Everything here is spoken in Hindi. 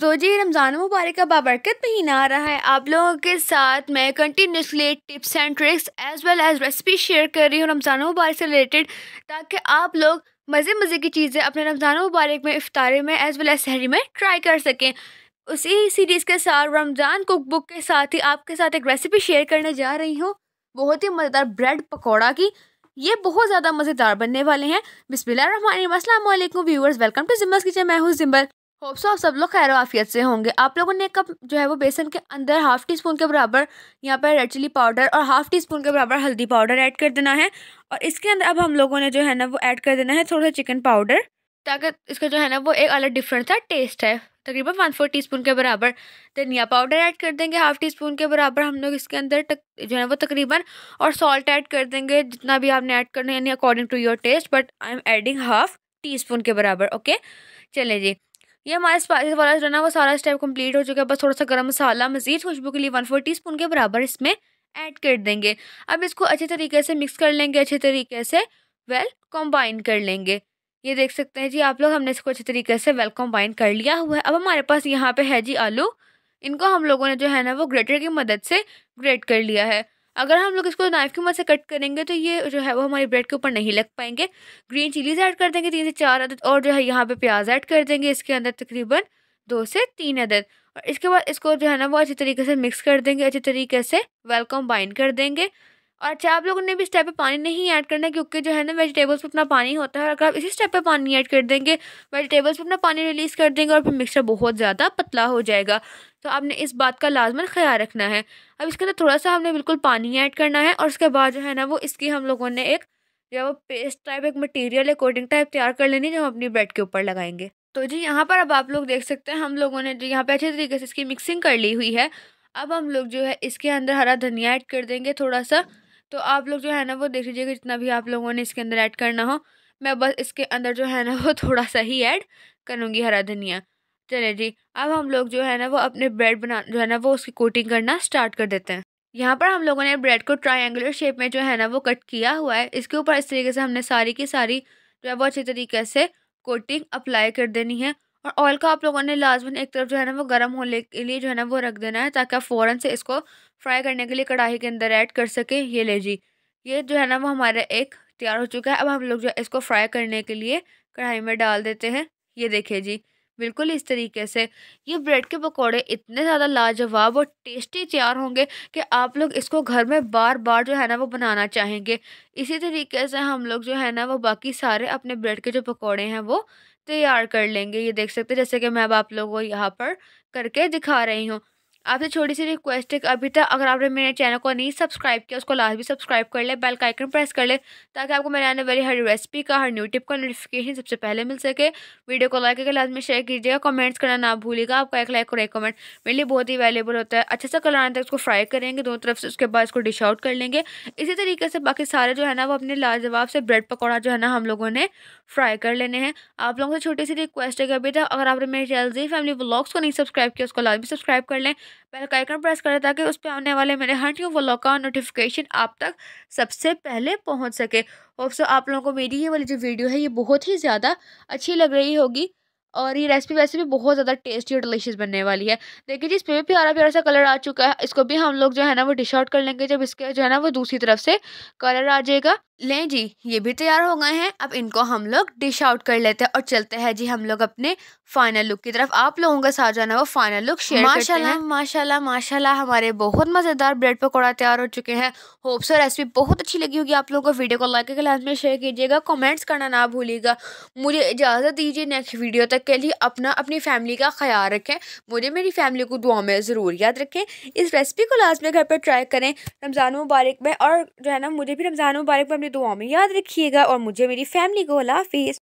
तो जी रमज़ान मुबारक का बाबरकत महीना आ रहा है आप लोगों के साथ मैं continuously tips and tricks as well as recipe share कर रही हूँ रमज़ान मुबारक से रिलेटेड ताकि आप लोग मज़े मज़े की चीज़ें अपने रमज़ान मुबारक में इफ़ारे में एज़ वेल एज सहरी में ट्राई कर सकें उसी सीरीज़ के साथ रमज़ान कुक बुक के साथ ही आपके साथ एक रेसिपी शेयर करने जा रही हूँ बहुत ही मज़ेदार ब्रेड पकौड़ा की ये बहुत ज़्यादा मज़ेदार बनने वाले हैं बिस्मिल्लाम व्यूवर्स वेलकम टू जिम्बल्स किचन मैं हूँ जिम्बल होप्स आप सब लोग खैर वाफियत से होंगे आप लोगों ने कप जो है वो बेसन के अंदर हाफ़ टी स्पून के बराबर यहाँ पर रेड चिली पाउडर और हाफ़ टी स्पून के बराबर हल्दी पाउडर ऐड कर देना है और इसके अंदर अब हम लोगों ने जो है ना वो ऐड कर देना है थोड़ा सा चिकन पाउडर ताकि इसका जो है ना वो एक अलग डिफरेंट सा टेस्ट है तकरीबन वन फोर टी स्पून के बराबर धनिया पाउडर ऐड कर देंगे हाफ़ टी स्पून के बराबर हम लोग इसके अंदर तक जो है वो तकरीबन और सॉल्ट ऐड कर देंगे जितना भी आपने ऐड करना है यानी according to your taste but I am adding half teaspoon के बराबर ओके चले जी ये हमारे स्पाइस वाला जो है ना वो सारा स्टेप कंप्लीट हो चुका है बस थोड़ा सा गर्म मसाला मजीद खुशबू के लिए वन फोर टी के बराबर इसमें ऐड कर देंगे अब इसको अच्छे तरीके से मिक्स कर लेंगे अच्छे तरीके से वेल कॉम्बाइन कर लेंगे ये देख सकते हैं जी आप लोग हमने इसको अच्छे तरीके से वेल कॉम्बाइन कर लिया हुआ है अब हमारे पास यहाँ पर है जी आलू इनको हम लोगों ने जो है ना वो ग्रेटर की मदद से ग्रेट कर लिया है अगर हम लोग इसको नाइफ़ की मदद से कट करेंगे तो ये जो है वो हमारी ब्रेड के ऊपर नहीं लग पाएंगे ग्रीन चिलीज़ ऐड कर देंगे तीन से चार अदद और जो है यहाँ पे प्याज ऐड कर देंगे इसके अंदर तकरीबन दो से तीन अदद और इसके बाद इसको जो है ना वो अच्छे तरीके से मिक्स कर देंगे अच्छे तरीके से वेल कम्बाइन कर देंगे और अच्छा आप लोगों ने भी इस टाइप पे पानी नहीं ऐड करना क्योंकि जो है ना वेजिटेबल्स पे अपना पानी होता है अगर आप इसी स्टेप पे पानी ऐड कर देंगे वेजिटेबल्स पे अपना पानी रिलीज़ कर देंगे और फिर मिक्सचर बहुत ज़्यादा पतला हो जाएगा तो आपने इस बात का लाजमन ख्याल रखना है अब इसके अंदर थोड़ा सा हमने बिल्कुल पानी ऐड करना है और उसके बाद जो है ना वो इसकी हम लोगों ने एक जो है वो पेस्ट टाइप एक मटीरियल या कोटिंग टाइप तैयार कर लेनी जो हम अपनी ब्रेड के ऊपर लगाएंगे तो जी यहाँ पर अब आप लोग देख सकते हैं हम लोगों ने यहाँ पे अच्छे तरीके से इसकी मिक्सिंग कर ली हुई है अब हम लोग जो है इसके अंदर हरा धनिया ऐड कर देंगे थोड़ा सा तो आप लोग जो है ना वो देख लीजिएगा जितना भी आप लोगों ने इसके अंदर ऐड करना हो मैं बस इसके अंदर जो है ना वो थोड़ा सा ही ऐड करूँगी हरा धनिया चले जी अब हम लोग जो है ना वो अपने ब्रेड बना जो है ना वो उसकी कोटिंग करना स्टार्ट कर देते हैं यहाँ पर हम लोगों ने ब्रेड को ट्रायंगुलर शेप में जो है ना वो कट किया हुआ है इसके ऊपर इस तरीके से हमने सारी की सारी जो है वो अच्छी तरीके से कोटिंग अप्लाई कर देनी है और ऑयल का आप लोगों ने लाजमन एक तरफ जो है ना वो गर्म होने के लिए जो है ना वो रख देना है ताकि आप फ़ौरन से इसको फ्राई करने के लिए कढ़ाई के अंदर ऐड कर सकें ये ले जी ये जो है ना वो हमारा एक तैयार हो चुका है अब हम लोग जो है इसको फ्राई करने के लिए कढ़ाई में डाल देते हैं ये देखिए जी बिल्कुल इस तरीके से ये ब्रेड के पकोड़े इतने ज़्यादा लाजवाब और टेस्टी तैयार होंगे कि आप लोग इसको घर में बार बार जो है ना वो बनाना चाहेंगे इसी तरीके से हम लोग जो है ना वो बाकी सारे अपने ब्रेड के जो पकोड़े हैं वो तैयार कर लेंगे ये देख सकते हैं जैसे कि मैं अब आप लोगों को यहाँ पर करके दिखा रही हूँ आपसे छोटी सी रिक्वेस्ट है अभी तक अगर आपने मेरे चैनल को नहीं सब्सक्राइब किया उसको भी सब्सक्राइब कर ले बेल का आइकन प्रेस कर ले ताकि आपको मेरे आने वाली हर रेसिपी का हर न्यू टिप का नोटिफिकेशन सबसे पहले मिल सके वीडियो को लाइक करके लाजमी शेयर कीजिएगा कमेंट्स करना ना भूलिएगा आपका एक लाइक और एक कमेंट मेरे लिए बहुत ही अवेलेबल होता है अच्छे से कलर आने तक उसको फ्राई करेंगे दोनों तरफ से उसके बाद इसको डिश आउट कर लेंगे इसी तरीके से बाकी सारे जो है ना वो अपने लाजवाब से ब्रेड पकौड़ा जो है ना हम लोगों ने फ्राई कर लेने हैं आप लोगों से छोटी सी रिक्वेस्ट है कि अभी तक अगर आपने मेरे चैनल जी फैमिली ब्लॉग्स को नहीं सब्सक्राइब किया उसको लाजमी सब्सक्राइब कर लें बेल का आइकन प्रेस करें ताकि उस पर आने वाले मेरे न्यू व्लॉग का नोटिफिकेशन आप तक सबसे पहले पहुंच सके होप सो आप लोगों को मेरी ये वाली जो वीडियो है ये बहुत ही ज़्यादा अच्छी लग रही होगी और ये रेसिपी वैसे भी बहुत ज़्यादा टेस्टी और डिलीशियस बनने वाली है देखिए जी इसमें भी प्यारा प्यारा सा कलर आ चुका है इसको भी हम लोग जो है ना वो डिश आउट कर लेंगे जब इसके जो है ना वो दूसरी तरफ से कलर आ जाएगा लें जी ये भी तैयार हो गए हैं अब इनको हम लोग डिश आउट कर लेते हैं और चलते हैं जी हम लोग अपने फाइनल लुक की तरफ आप लोगों के साथ जाना वो फाइनल लुक शेयर माशाल्लाह माशाल्लाह माशाल्लाह हमारे बहुत मज़ेदार ब्रेड पकौड़ा तैयार हो चुके हैं होप सो रेसिपी बहुत अच्छी लगी होगी आप लोगों को वीडियो को लाइक के लास्ट में शेयर कीजिएगा कॉमेंट्स करना ना भूलिएगा मुझे इजाज़त दीजिए नेक्स्ट वीडियो तक के लिए अपना अपनी फैमिली का ख्याल रखें मुझे मेरी फैमिली को दुआ में ज़रूर याद रखें इस रेसिपी को लास्ट में घर पर ट्राई करें रमज़ान मुबारक में और जो है ना मुझे भी रमज़ान मुबारक में अपनी दुआ में याद रखिएगा और मुझे मेरी फैमिली को अल्लाह हाफिज़